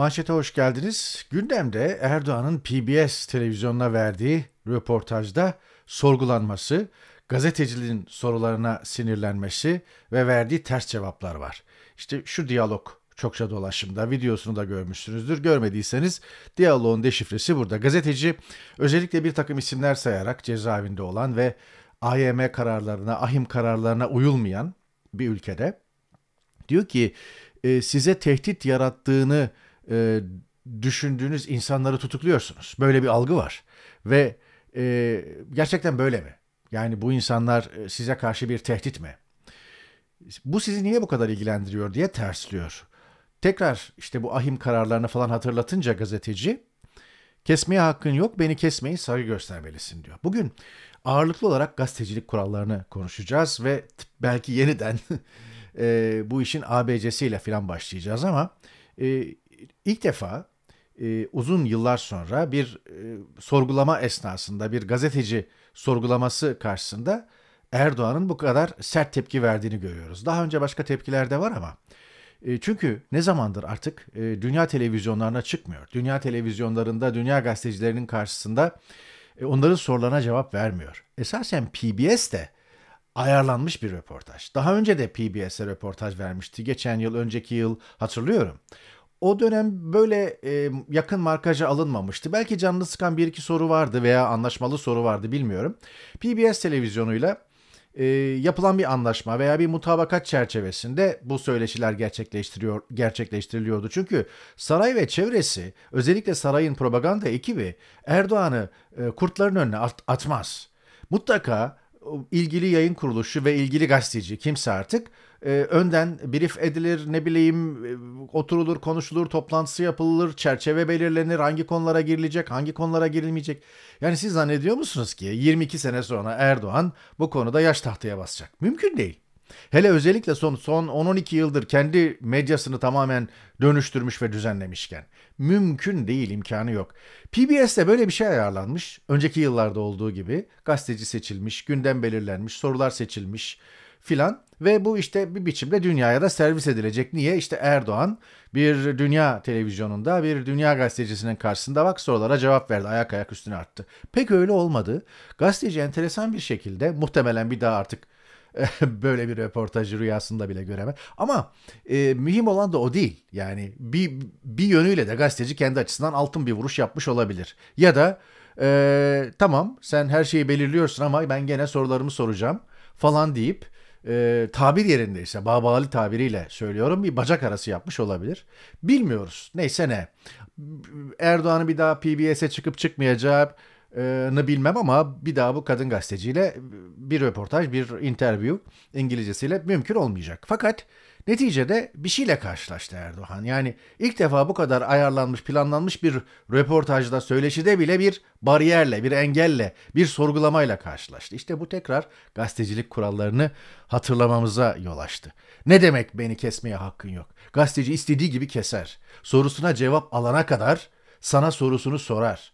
Manşete hoş geldiniz. Gündemde Erdoğan'ın PBS televizyonuna verdiği röportajda sorgulanması, gazetecinin sorularına sinirlenmesi ve verdiği ters cevaplar var. İşte şu diyalog çokça dolaşımda. Videosunu da görmüşsünüzdür. Görmediyseniz diyaloğun deşifresi burada. Gazeteci özellikle bir takım isimler sayarak cezaevinde olan ve AYM kararlarına, ahim kararlarına uyulmayan bir ülkede diyor ki e, size tehdit yarattığını e, düşündüğünüz insanları tutukluyorsunuz. Böyle bir algı var. Ve e, gerçekten böyle mi? Yani bu insanlar e, size karşı bir tehdit mi? Bu sizi niye bu kadar ilgilendiriyor diye tersliyor. Tekrar işte bu ahim kararlarını falan hatırlatınca gazeteci kesmeye hakkın yok beni kesmeyi saygı göstermelisin diyor. Bugün ağırlıklı olarak gazetecilik kurallarını konuşacağız ve belki yeniden e, bu işin ABC'siyle falan başlayacağız ama e, ilk defa e, uzun yıllar sonra bir e, sorgulama esnasında bir gazeteci sorgulaması karşısında Erdoğan'ın bu kadar sert tepki verdiğini görüyoruz. Daha önce başka tepkiler de var ama e, çünkü ne zamandır artık e, dünya televizyonlarına çıkmıyor. Dünya televizyonlarında dünya gazetecilerinin karşısında e, onların sorularına cevap vermiyor. Esasen PBS de ayarlanmış bir röportaj. Daha önce de PBS'e röportaj vermişti. Geçen yıl, önceki yıl hatırlıyorum o dönem böyle e, yakın markaja alınmamıştı. Belki canını sıkan bir iki soru vardı veya anlaşmalı soru vardı bilmiyorum. PBS televizyonuyla e, yapılan bir anlaşma veya bir mutabakat çerçevesinde bu söyleşiler gerçekleştiriyor gerçekleştiriliyordu. Çünkü saray ve çevresi özellikle sarayın propaganda ekibi Erdoğan'ı e, kurtların önüne at, atmaz. Mutlaka ilgili yayın kuruluşu ve ilgili gazeteci kimse artık e, önden brief edilir ne bileyim e, oturulur konuşulur toplantısı yapılır çerçeve belirlenir hangi konulara girilecek hangi konulara girilmeyecek. Yani siz zannediyor musunuz ki 22 sene sonra Erdoğan bu konuda yaş tahtaya basacak? Mümkün değil. Hele özellikle son son 10-12 yıldır kendi medyasını tamamen dönüştürmüş ve düzenlemişken. Mümkün değil, imkanı yok. PBS'te böyle bir şey ayarlanmış. Önceki yıllarda olduğu gibi gazeteci seçilmiş, gündem belirlenmiş, sorular seçilmiş filan ve bu işte bir biçimde dünyaya da servis edilecek. Niye? İşte Erdoğan bir dünya televizyonunda bir dünya gazetecisinin karşısında bak sorulara cevap verdi. Ayak ayak üstüne arttı. Pek öyle olmadı. Gazeteci enteresan bir şekilde muhtemelen bir daha artık böyle bir röportajı rüyasında bile göreme Ama e, mühim olan da o değil. Yani bir, bir yönüyle de gazeteci kendi açısından altın bir vuruş yapmış olabilir. Ya da e, tamam sen her şeyi belirliyorsun ama ben gene sorularımı soracağım falan deyip e, tabir yerindeyse babalı tabiriyle söylüyorum bir bacak arası yapmış olabilir. Bilmiyoruz. Neyse ne. Erdoğan'ın bir daha PBS'e çıkıp çıkmayacağını e, bilmem ama bir daha bu kadın gazeteciyle bir röportaj, bir interview İngilizcesiyle mümkün olmayacak. Fakat Neticede bir şeyle karşılaştı Erdoğan. Yani ilk defa bu kadar ayarlanmış, planlanmış bir röportajda, söyleşide bile bir bariyerle, bir engelle, bir sorgulamayla karşılaştı. İşte bu tekrar gazetecilik kurallarını hatırlamamıza yol açtı. Ne demek beni kesmeye hakkın yok? Gazeteci istediği gibi keser. Sorusuna cevap alana kadar sana sorusunu sorar.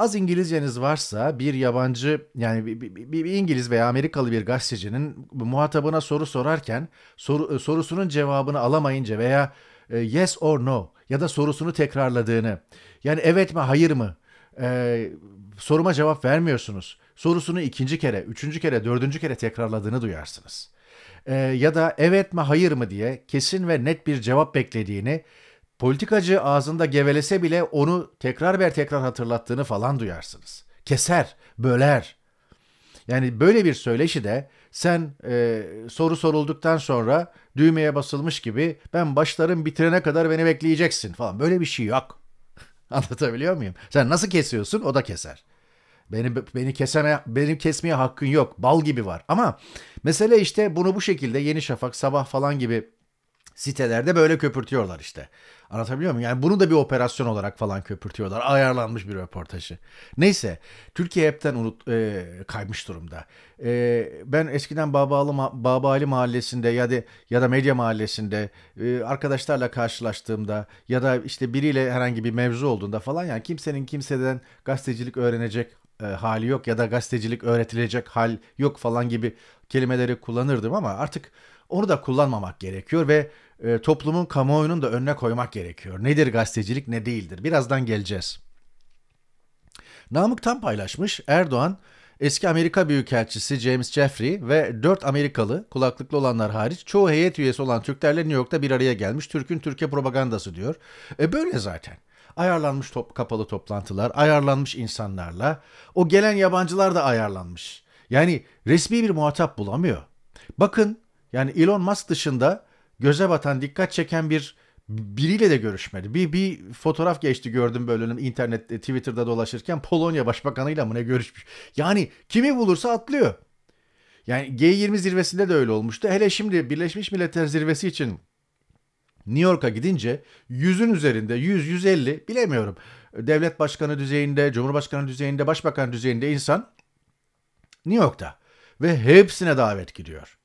Az İngilizceniz varsa bir yabancı yani bir, bir, bir İngiliz veya Amerikalı bir gazetecinin muhatabına soru sorarken soru, e, sorusunun cevabını alamayınca veya e, yes or no ya da sorusunu tekrarladığını yani evet mi hayır mı e, soruma cevap vermiyorsunuz sorusunu ikinci kere, üçüncü kere, dördüncü kere tekrarladığını duyarsınız. E, ya da evet mi hayır mı diye kesin ve net bir cevap beklediğini Politikacı ağzında gevelese bile onu tekrar ver tekrar hatırlattığını falan duyarsınız. Keser, böler. Yani böyle bir söyleşi de sen e, soru sorulduktan sonra düğmeye basılmış gibi ben başlarım bitirene kadar beni bekleyeceksin falan. Böyle bir şey yok. Anlatabiliyor muyum? Sen nasıl kesiyorsun o da keser. Beni beni keseme benim kesmeye hakkın yok. Bal gibi var. Ama mesele işte bunu bu şekilde Yeni Şafak, Sabah falan gibi sitelerde böyle köpürtüyorlar işte. Anlatabiliyor muyum? Yani bunu da bir operasyon olarak falan köpürtüyorlar. Ayarlanmış bir röportajı. Neyse. Türkiye hepten unut, e, kaymış durumda. E, ben eskiden Babalı, Babali mahallesinde ya da, ya da Medya mahallesinde e, arkadaşlarla karşılaştığımda ya da işte biriyle herhangi bir mevzu olduğunda falan yani kimsenin kimseden gazetecilik öğrenecek e, hali yok ya da gazetecilik öğretilecek hal yok falan gibi kelimeleri kullanırdım ama artık onu da kullanmamak gerekiyor ve e, toplumun kamuoyunun da önüne koymak gerekiyor. Nedir gazetecilik ne değildir. Birazdan geleceğiz. Namık tam paylaşmış Erdoğan eski Amerika Büyükelçisi James Jeffrey ve 4 Amerikalı kulaklıklı olanlar hariç çoğu heyet üyesi olan Türklerle New York'ta bir araya gelmiş Türk'ün Türkiye propagandası diyor. E böyle zaten. Ayarlanmış top, kapalı toplantılar, ayarlanmış insanlarla. O gelen yabancılar da ayarlanmış. Yani resmi bir muhatap bulamıyor. Bakın yani Elon Musk dışında göze batan, dikkat çeken bir biriyle de görüşmedi. Bir, bir fotoğraf geçti gördüm böyle internet e, Twitter'da dolaşırken Polonya başbakanıyla mı ne görüşmüş. Yani kimi bulursa atlıyor. Yani G20 zirvesinde de öyle olmuştu. Hele şimdi Birleşmiş Milletler zirvesi için New York'a gidince yüzün üzerinde 100-150 bilemiyorum. Devlet başkanı düzeyinde, cumhurbaşkanı düzeyinde, başbakan düzeyinde insan New York'ta. Ve hepsine davet gidiyor.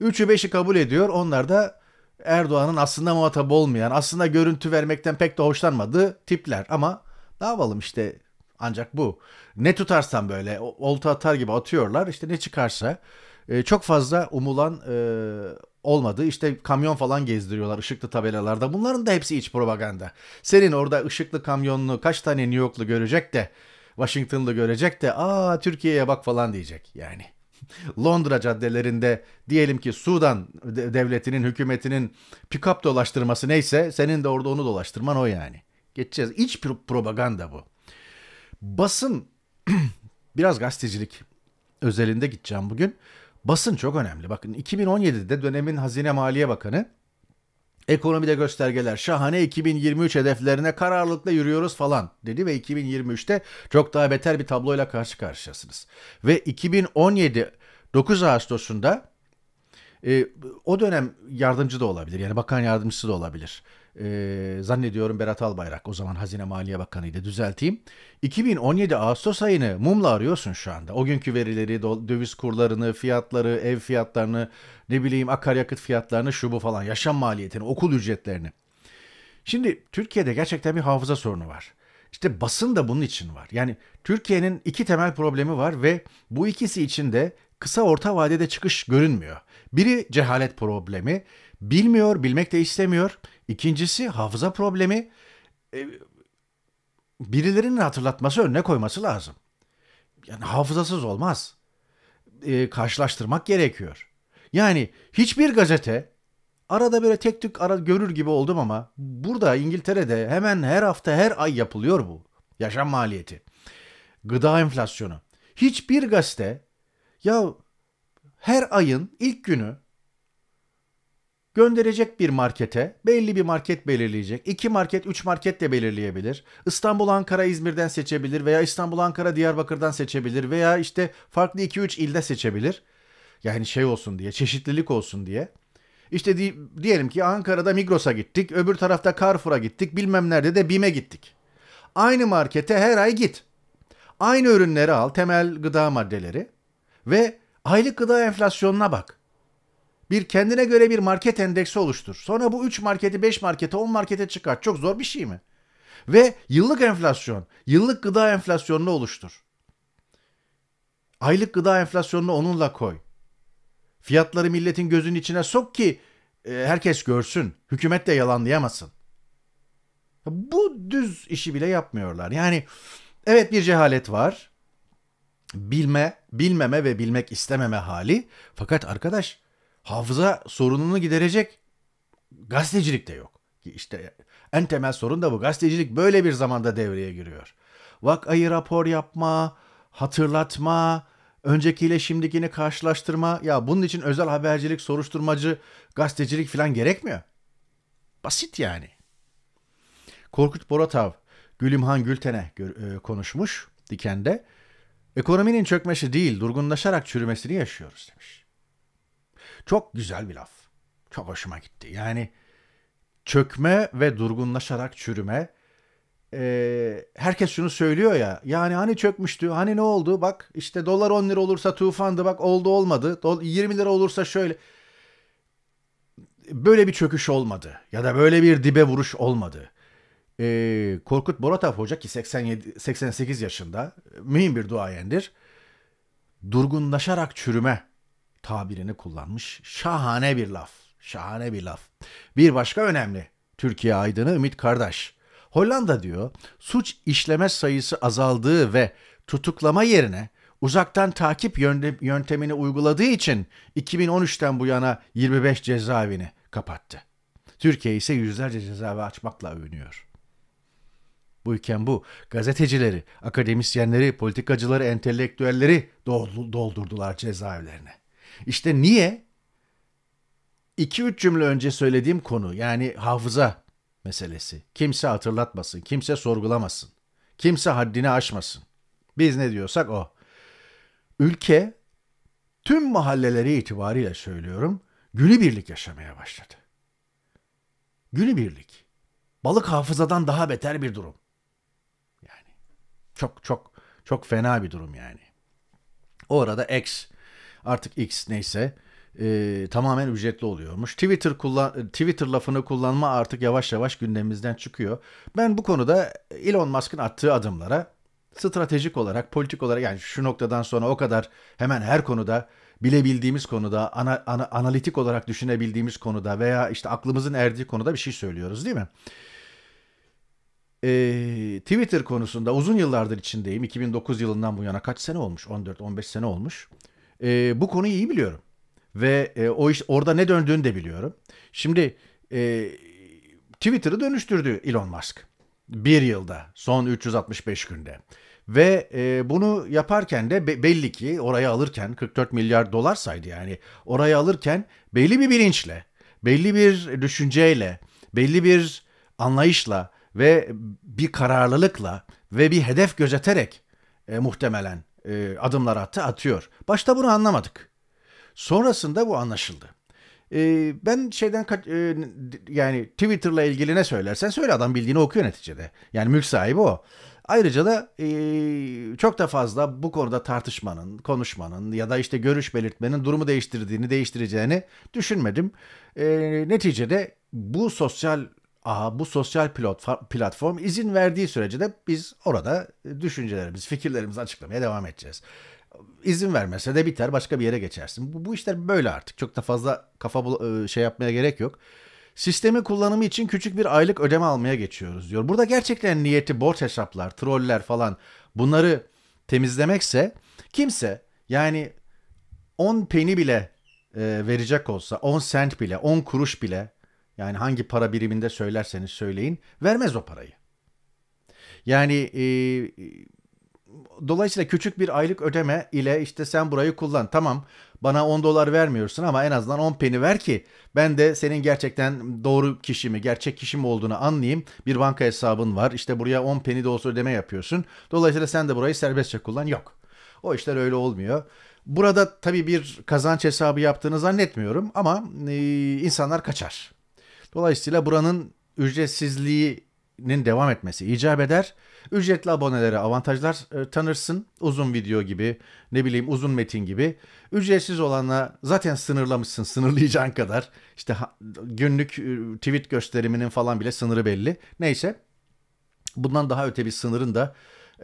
Üçü beşi kabul ediyor. Onlar da Erdoğan'ın aslında muhatap olmayan, aslında görüntü vermekten pek de hoşlanmadığı tipler. Ama ne yapalım işte ancak bu. Ne tutarsan böyle olta atar gibi atıyorlar işte ne çıkarsa. E, çok fazla umulan e, olmadı. İşte kamyon falan gezdiriyorlar ışıklı tabelalarda. Bunların da hepsi iç propaganda. Senin orada ışıklı kamyonlu kaç tane New Yorklu görecek de Washington'lı görecek de aa Türkiye'ye bak falan diyecek yani. Londra caddelerinde diyelim ki Sudan devletinin hükümetinin pikap dolaştırması neyse senin de orada onu dolaştırman o yani. Geçeceğiz. İç propaganda bu. Basın biraz gazetecilik özelinde gideceğim bugün. Basın çok önemli. Bakın 2017'de dönemin Hazine Maliye Bakanı Ekonomide göstergeler şahane 2023 hedeflerine kararlılıkla yürüyoruz falan dedi ve 2023'te çok daha beter bir tabloyla karşı karşıyasınız. Ve 2017 9 Ağustos'unda e, o dönem yardımcı da olabilir yani bakan yardımcısı da olabilir e, zannediyorum Berat Albayrak o zaman Hazine Maliye Bakanı'ydı düzelteyim. 2017 Ağustos ayını mumla arıyorsun şu anda. O günkü verileri, döviz kurlarını, fiyatları, ev fiyatlarını, ne bileyim akaryakıt fiyatlarını, şu bu falan, yaşam maliyetini, okul ücretlerini. Şimdi Türkiye'de gerçekten bir hafıza sorunu var. İşte basın da bunun için var. Yani Türkiye'nin iki temel problemi var ve bu ikisi için de kısa orta vadede çıkış görünmüyor. Biri cehalet problemi, bilmiyor, bilmek de istemiyor. İkincisi hafıza problemi, e, birilerinin hatırlatması, önüne koyması lazım. Yani hafızasız olmaz. E, karşılaştırmak gerekiyor. Yani hiçbir gazete arada böyle tek tük ara görür gibi oldum ama burada İngiltere'de hemen her hafta her ay yapılıyor bu. Yaşam maliyeti. Gıda enflasyonu. Hiçbir gazete ya her ayın ilk günü gönderecek bir markete, belli bir market belirleyecek. iki market, üç market de belirleyebilir. İstanbul, Ankara, İzmir'den seçebilir veya İstanbul, Ankara, Diyarbakır'dan seçebilir veya işte farklı iki üç ilde seçebilir. Yani şey olsun diye, çeşitlilik olsun diye. İşte di diyelim ki Ankara'da Migros'a gittik, öbür tarafta Carrefour'a gittik, bilmem nerede de BİM'e gittik. Aynı markete her ay git. Aynı ürünleri al, temel gıda maddeleri ve Aylık gıda enflasyonuna bak. Bir kendine göre bir market endeksi oluştur. Sonra bu 3 marketi, 5 markete, 10 markete çıkart. Çok zor bir şey mi? Ve yıllık enflasyon, yıllık gıda enflasyonunu oluştur. Aylık gıda enflasyonunu onunla koy. Fiyatları milletin gözünün içine sok ki e, herkes görsün. Hükümet de yalanlayamasın. Bu düz işi bile yapmıyorlar. Yani evet bir cehalet var bilme, bilmeme ve bilmek istememe hali. Fakat arkadaş hafıza sorununu giderecek gazetecilik de yok. İşte en temel sorun da bu. Gazetecilik böyle bir zamanda devreye giriyor. Vakayı rapor yapma, hatırlatma, öncekiyle şimdikini karşılaştırma. Ya bunun için özel habercilik, soruşturmacı, gazetecilik falan gerekmiyor. Basit yani. Korkut Boratav, Gülümhan Gülten'e e, konuşmuş Diken'de. Ekonominin çökmesi değil, durgunlaşarak çürümesini yaşıyoruz demiş. Çok güzel bir laf. Çok hoşuma gitti. Yani çökme ve durgunlaşarak çürüme. Ee, herkes şunu söylüyor ya. Yani hani çökmüştü, hani ne oldu? Bak işte dolar 10 lira olursa tufandı, bak oldu olmadı. 20 lira olursa şöyle. Böyle bir çöküş olmadı ya da böyle bir dibe vuruş olmadı e, Korkut Boratav Hoca ki 87, 88 yaşında mühim bir duayendir. Durgunlaşarak çürüme tabirini kullanmış. Şahane bir laf. Şahane bir laf. Bir başka önemli Türkiye aydını Ümit Kardaş. Hollanda diyor suç işleme sayısı azaldığı ve tutuklama yerine uzaktan takip yöntemini uyguladığı için 2013'ten bu yana 25 cezaevini kapattı. Türkiye ise yüzlerce cezaevi açmakla övünüyor. Bu iken bu gazetecileri, akademisyenleri, politikacıları, entelektüelleri doldurdular cezaevlerine. İşte niye? 2-3 cümle önce söylediğim konu yani hafıza meselesi. Kimse hatırlatmasın, kimse sorgulamasın. Kimse haddini aşmasın. Biz ne diyorsak o. Ülke tüm mahalleleri itibariyle söylüyorum günübirlik yaşamaya başladı. Günübirlik. Balık hafızadan daha beter bir durum. Çok çok çok fena bir durum yani. Orada X artık X neyse e, tamamen ücretli oluyormuş. Twitter kullan e, Twitter lafını kullanma artık yavaş yavaş gündemimizden çıkıyor. Ben bu konuda Elon Musk'ın attığı adımlara stratejik olarak, politik olarak yani şu noktadan sonra o kadar hemen her konuda bilebildiğimiz konuda, ana, ana, analitik olarak düşünebildiğimiz konuda veya işte aklımızın erdiği konuda bir şey söylüyoruz değil mi? e, Twitter konusunda uzun yıllardır içindeyim. 2009 yılından bu yana kaç sene olmuş? 14-15 sene olmuş. E, bu konuyu iyi biliyorum. Ve e, o iş orada ne döndüğünü de biliyorum. Şimdi e, Twitter'ı dönüştürdü Elon Musk. Bir yılda, son 365 günde. Ve e, bunu yaparken de be, belli ki oraya alırken 44 milyar dolar saydı yani. Oraya alırken belli bir bilinçle, belli bir düşünceyle, belli bir anlayışla ve bir kararlılıkla ve bir hedef gözeterek e, muhtemelen e, adımlar attı, atıyor. Başta bunu anlamadık. Sonrasında bu anlaşıldı. E, ben şeyden e, yani Twitter'la ilgili ne söylersen söyle adam bildiğini okuyor neticede. Yani mülk sahibi o. Ayrıca da e, çok da fazla bu konuda tartışmanın, konuşmanın ya da işte görüş belirtmenin durumu değiştirdiğini, değiştireceğini düşünmedim. E, neticede bu sosyal aha, bu sosyal pilot platform izin verdiği sürece de biz orada düşüncelerimiz, fikirlerimizi açıklamaya devam edeceğiz. İzin vermezse de biter başka bir yere geçersin. Bu, bu işler böyle artık. Çok da fazla kafa e, şey yapmaya gerek yok. Sistemi kullanımı için küçük bir aylık ödeme almaya geçiyoruz diyor. Burada gerçekten niyeti borç hesaplar, troller falan bunları temizlemekse kimse yani 10 peni bile e, verecek olsa 10 sent bile 10 kuruş bile yani hangi para biriminde söylerseniz söyleyin vermez o parayı. Yani e, dolayısıyla küçük bir aylık ödeme ile işte sen burayı kullan. Tamam bana 10 dolar vermiyorsun ama en azından 10 peni ver ki ben de senin gerçekten doğru kişimi gerçek kişim olduğunu anlayayım. Bir banka hesabın var. işte buraya 10 peni de olsa ödeme yapıyorsun. Dolayısıyla sen de burayı serbestçe kullan. Yok. O işler öyle olmuyor. Burada tabii bir kazanç hesabı yaptığını zannetmiyorum ama e, insanlar kaçar. Dolayısıyla buranın ücretsizliğinin devam etmesi icap eder. Ücretli abonelere avantajlar e, tanırsın. Uzun video gibi, ne bileyim uzun metin gibi. Ücretsiz olanla zaten sınırlamışsın sınırlayacağın kadar. İşte günlük e, tweet gösteriminin falan bile sınırı belli. Neyse bundan daha öte bir sınırın da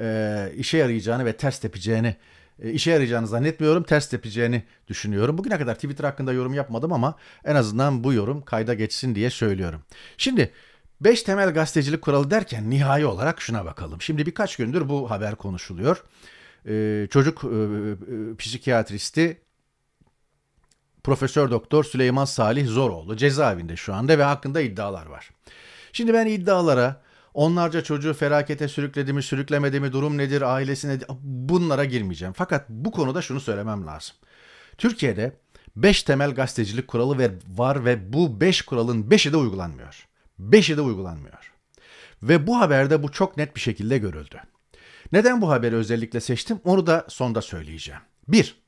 e, işe yarayacağını ve ters tepeceğini e, işe yarayacağını zannetmiyorum. Ters tepeceğini düşünüyorum. Bugüne kadar Twitter hakkında yorum yapmadım ama en azından bu yorum kayda geçsin diye söylüyorum. Şimdi 5 temel gazetecilik kuralı derken nihai olarak şuna bakalım. Şimdi birkaç gündür bu haber konuşuluyor. E, çocuk e, psikiyatristi Profesör Doktor Süleyman Salih Zoroğlu cezaevinde şu anda ve hakkında iddialar var. Şimdi ben iddialara Onlarca çocuğu felakete sürükledi mi, sürüklemedi mi, durum nedir, ailesine bunlara girmeyeceğim. Fakat bu konuda şunu söylemem lazım. Türkiye'de 5 temel gazetecilik kuralı var ve bu 5 beş kuralın 5'i de uygulanmıyor. 5'i de uygulanmıyor. Ve bu haberde bu çok net bir şekilde görüldü. Neden bu haberi özellikle seçtim onu da sonda söyleyeceğim. 1.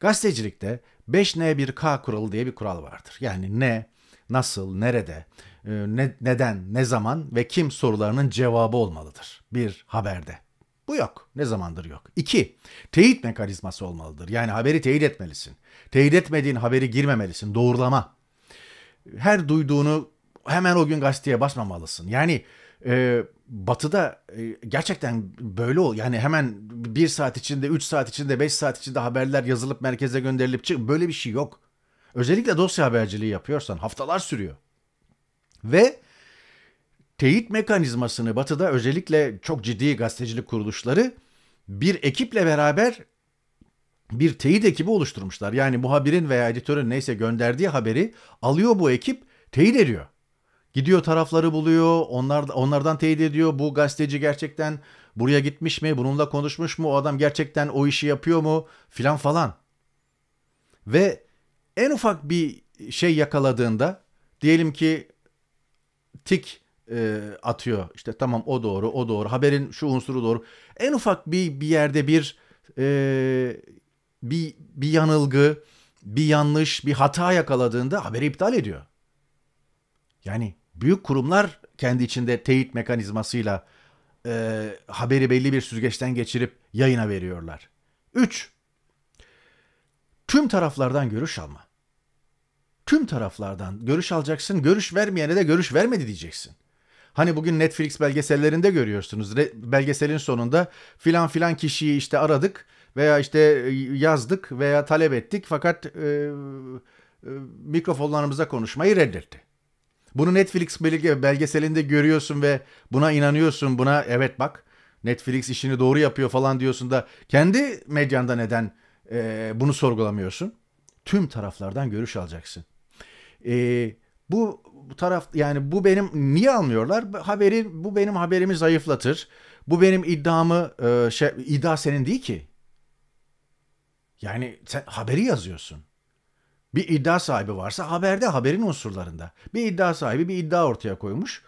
Gazetecilikte 5N1K kuralı diye bir kural vardır. Yani ne, nasıl, nerede, ee, ne, neden, ne zaman ve kim sorularının cevabı olmalıdır bir haberde. Bu yok. Ne zamandır yok. İki, teyit mekanizması olmalıdır. Yani haberi teyit etmelisin. Teyit etmediğin haberi girmemelisin. Doğrulama. Her duyduğunu hemen o gün gazeteye basmamalısın. Yani e, batıda e, gerçekten böyle ol. Yani hemen bir saat içinde, üç saat içinde, beş saat içinde haberler yazılıp merkeze gönderilip çık. Böyle bir şey yok. Özellikle dosya haberciliği yapıyorsan haftalar sürüyor. Ve teyit mekanizmasını batıda özellikle çok ciddi gazetecilik kuruluşları bir ekiple beraber bir teyit ekibi oluşturmuşlar. Yani muhabirin veya editörün neyse gönderdiği haberi alıyor bu ekip teyit ediyor. Gidiyor tarafları buluyor, onlar, onlardan teyit ediyor. Bu gazeteci gerçekten buraya gitmiş mi, bununla konuşmuş mu, o adam gerçekten o işi yapıyor mu filan falan. Ve en ufak bir şey yakaladığında diyelim ki tik e, atıyor. İşte tamam o doğru, o doğru. Haberin şu unsuru doğru. En ufak bir bir yerde bir e, bir bir yanılgı, bir yanlış, bir hata yakaladığında haberi iptal ediyor. Yani büyük kurumlar kendi içinde teyit mekanizmasıyla e, haberi belli bir süzgeçten geçirip yayına veriyorlar. 3. Tüm taraflardan görüş alma. Tüm taraflardan görüş alacaksın, görüş vermeyene de görüş vermedi diyeceksin. Hani bugün Netflix belgesellerinde görüyorsunuz. Belgeselin sonunda filan filan kişiyi işte aradık veya işte e, yazdık veya talep ettik fakat e, e, mikrofonlarımıza konuşmayı reddetti. Bunu Netflix belgeselinde görüyorsun ve buna inanıyorsun. Buna evet bak Netflix işini doğru yapıyor falan diyorsun da kendi medyanda neden e, bunu sorgulamıyorsun? Tüm taraflardan görüş alacaksın. E, ee, bu, bu taraf yani bu benim niye almıyorlar? Haberi bu benim haberimi zayıflatır. Bu benim iddiamı e, şey, iddia senin değil ki. Yani sen haberi yazıyorsun. Bir iddia sahibi varsa haberde haberin unsurlarında. Bir iddia sahibi bir iddia ortaya koymuş.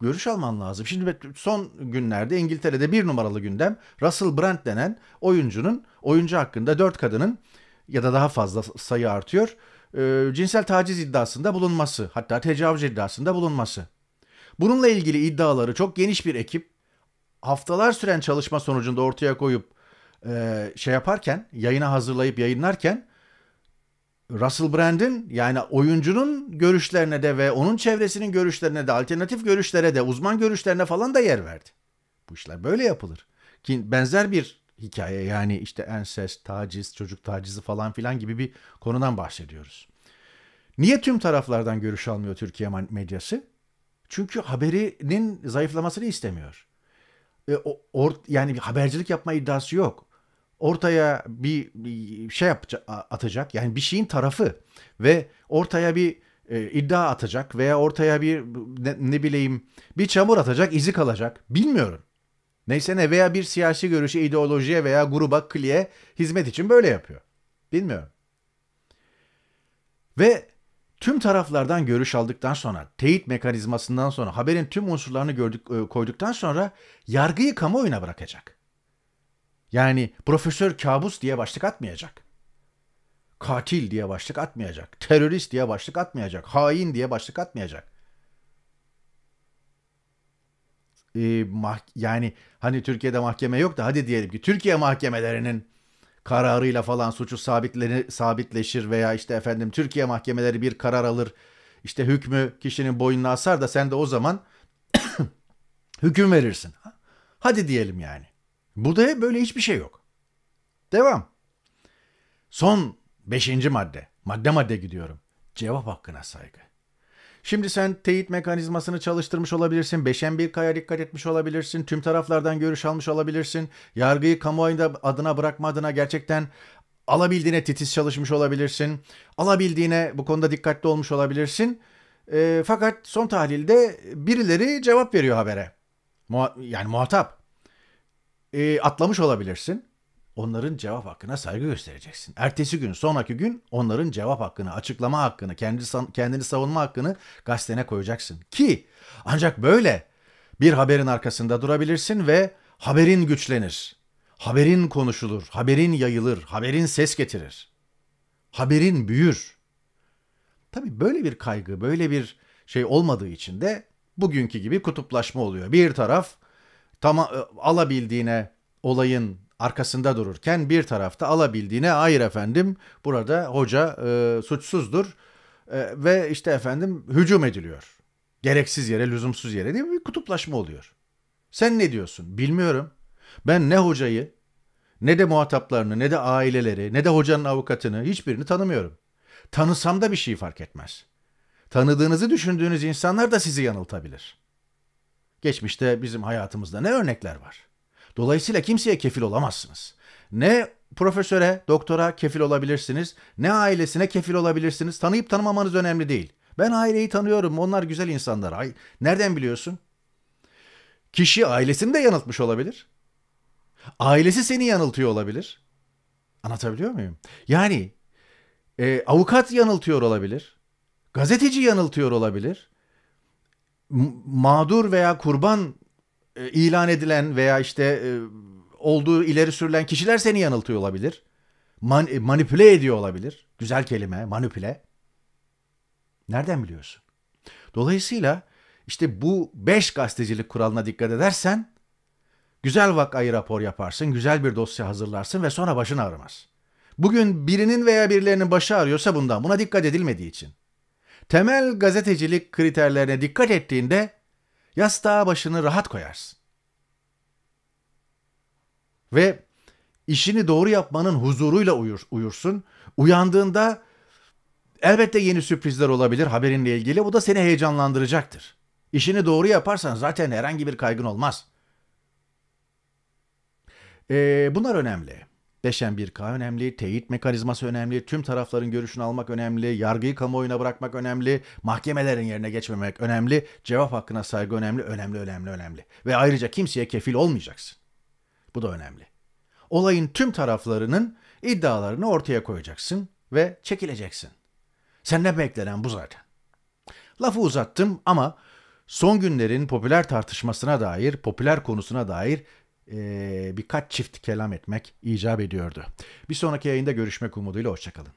Görüş alman lazım. Şimdi son günlerde İngiltere'de bir numaralı gündem Russell Brand denen oyuncunun oyuncu hakkında dört kadının ya da daha fazla sayı artıyor e, cinsel taciz iddiasında bulunması, hatta tecavüz iddiasında bulunması. Bununla ilgili iddiaları çok geniş bir ekip haftalar süren çalışma sonucunda ortaya koyup e, şey yaparken, yayına hazırlayıp yayınlarken Russell Brand'in yani oyuncunun görüşlerine de ve onun çevresinin görüşlerine de alternatif görüşlere de uzman görüşlerine falan da yer verdi. Bu işler böyle yapılır. Ki benzer bir hikaye yani işte ensest, taciz, çocuk tacizi falan filan gibi bir konudan bahsediyoruz. Niye tüm taraflardan görüş almıyor Türkiye medyası? Çünkü haberinin zayıflamasını istemiyor. E, o, or, yani habercilik yapma iddiası yok. Ortaya bir, bir şey yapacak, atacak yani bir şeyin tarafı ve ortaya bir e, iddia atacak veya ortaya bir ne, ne bileyim bir çamur atacak izi kalacak bilmiyorum. Neyse ne veya bir siyasi görüşe, ideolojiye veya gruba, kliye hizmet için böyle yapıyor. Bilmiyorum. Ve tüm taraflardan görüş aldıktan sonra, teyit mekanizmasından sonra, haberin tüm unsurlarını gördük, e, koyduktan sonra yargıyı kamuoyuna bırakacak. Yani profesör kabus diye başlık atmayacak. Katil diye başlık atmayacak. Terörist diye başlık atmayacak. Hain diye başlık atmayacak. e, mah yani hani Türkiye'de mahkeme yok da hadi diyelim ki Türkiye mahkemelerinin kararıyla falan suçu sabitleri, sabitleşir veya işte efendim Türkiye mahkemeleri bir karar alır işte hükmü kişinin boynuna asar da sen de o zaman hüküm verirsin. Hadi diyelim yani. Burada böyle hiçbir şey yok. Devam. Son beşinci madde. Madde madde gidiyorum. Cevap hakkına saygı. Şimdi sen teyit mekanizmasını çalıştırmış olabilirsin, beşen bir kaya dikkat etmiş olabilirsin, tüm taraflardan görüş almış olabilirsin, yargıyı kamuoyunda adına bırakma adına gerçekten alabildiğine titiz çalışmış olabilirsin, alabildiğine bu konuda dikkatli olmuş olabilirsin. E, fakat son tahlilde birileri cevap veriyor habere. Muha yani muhatap. E, atlamış olabilirsin onların cevap hakkına saygı göstereceksin. Ertesi gün, sonraki gün onların cevap hakkını, açıklama hakkını, kendini, kendini savunma hakkını gazetene koyacaksın. Ki ancak böyle bir haberin arkasında durabilirsin ve haberin güçlenir. Haberin konuşulur, haberin yayılır, haberin ses getirir. Haberin büyür. Tabii böyle bir kaygı, böyle bir şey olmadığı için de bugünkü gibi kutuplaşma oluyor. Bir taraf tam e, alabildiğine olayın arkasında dururken bir tarafta alabildiğine hayır efendim burada hoca e, suçsuzdur e, ve işte efendim hücum ediliyor. Gereksiz yere, lüzumsuz yere diye bir kutuplaşma oluyor. Sen ne diyorsun? Bilmiyorum. Ben ne hocayı, ne de muhataplarını, ne de aileleri, ne de hocanın avukatını hiçbirini tanımıyorum. Tanısam da bir şey fark etmez. Tanıdığınızı düşündüğünüz insanlar da sizi yanıltabilir. Geçmişte bizim hayatımızda ne örnekler var? Dolayısıyla kimseye kefil olamazsınız. Ne profesöre, doktora kefil olabilirsiniz, ne ailesine kefil olabilirsiniz. Tanıyıp tanımamanız önemli değil. Ben aileyi tanıyorum, onlar güzel insanlar. Ay, nereden biliyorsun? Kişi ailesini de yanıltmış olabilir. Ailesi seni yanıltıyor olabilir. Anlatabiliyor muyum? Yani e, avukat yanıltıyor olabilir. Gazeteci yanıltıyor olabilir. M- mağdur veya kurban e, ilan edilen veya işte e, olduğu ileri sürülen kişiler seni yanıltıyor olabilir. Man, e, manipüle ediyor olabilir. Güzel kelime manipüle. Nereden biliyorsun? Dolayısıyla işte bu beş gazetecilik kuralına dikkat edersen güzel vakayı rapor yaparsın, güzel bir dosya hazırlarsın ve sonra başın ağrımaz. Bugün birinin veya birilerinin başı ağrıyorsa bundan buna dikkat edilmediği için. Temel gazetecilik kriterlerine dikkat ettiğinde Yastığa başını rahat koyarsın. Ve işini doğru yapmanın huzuruyla uyur, uyursun. Uyandığında elbette yeni sürprizler olabilir haberinle ilgili. Bu da seni heyecanlandıracaktır. İşini doğru yaparsan zaten herhangi bir kaygın olmaz. Ee, bunlar önemli. Deşen bir k önemli, teyit mekanizması önemli, tüm tarafların görüşünü almak önemli, yargıyı kamuoyuna bırakmak önemli, mahkemelerin yerine geçmemek önemli, cevap hakkına saygı önemli, önemli, önemli, önemli. Ve ayrıca kimseye kefil olmayacaksın. Bu da önemli. Olayın tüm taraflarının iddialarını ortaya koyacaksın ve çekileceksin. Senden beklenen bu zaten. Lafı uzattım ama son günlerin popüler tartışmasına dair, popüler konusuna dair e, birkaç çift kelam etmek icap ediyordu. Bir sonraki yayında görüşmek umuduyla hoşçakalın.